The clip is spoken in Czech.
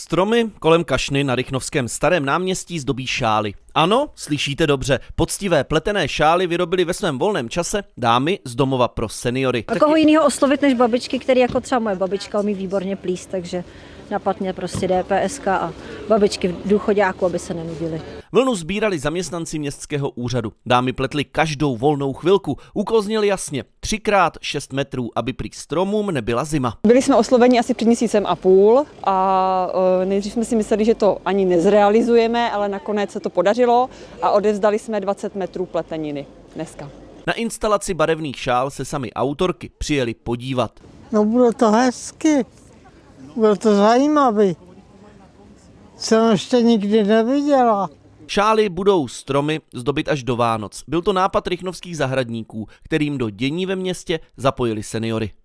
Stromy kolem kašny na Rychnovském starém náměstí zdobí šály. Ano, slyšíte dobře, poctivé pletené šály vyrobili ve svém volném čase dámy z domova pro seniory. A koho jiného oslovit než babičky, který jako třeba moje babička umí výborně plíst, takže napadně prostě DPSK a babičky v důchodě, aby se nenudili. Vlnu sbírali zaměstnanci městského úřadu. Dámy pletli každou volnou chvilku. Úkol zněl jasně, třikrát 6 metrů, aby prý stromům nebyla zima. Byli jsme osloveni asi před měsícem a půl a e, nejdřív jsme si mysleli, že to ani nezrealizujeme, ale nakonec se to podařilo a odevzdali jsme 20 metrů pleteniny dneska. Na instalaci barevných šál se sami autorky přijeli podívat. No bylo to hezky, bylo to zajímavé. Jsem ještě nikdy neviděla. Šály budou stromy zdobit až do Vánoc. Byl to nápad rychnovských zahradníků, kterým do dění ve městě zapojili seniory.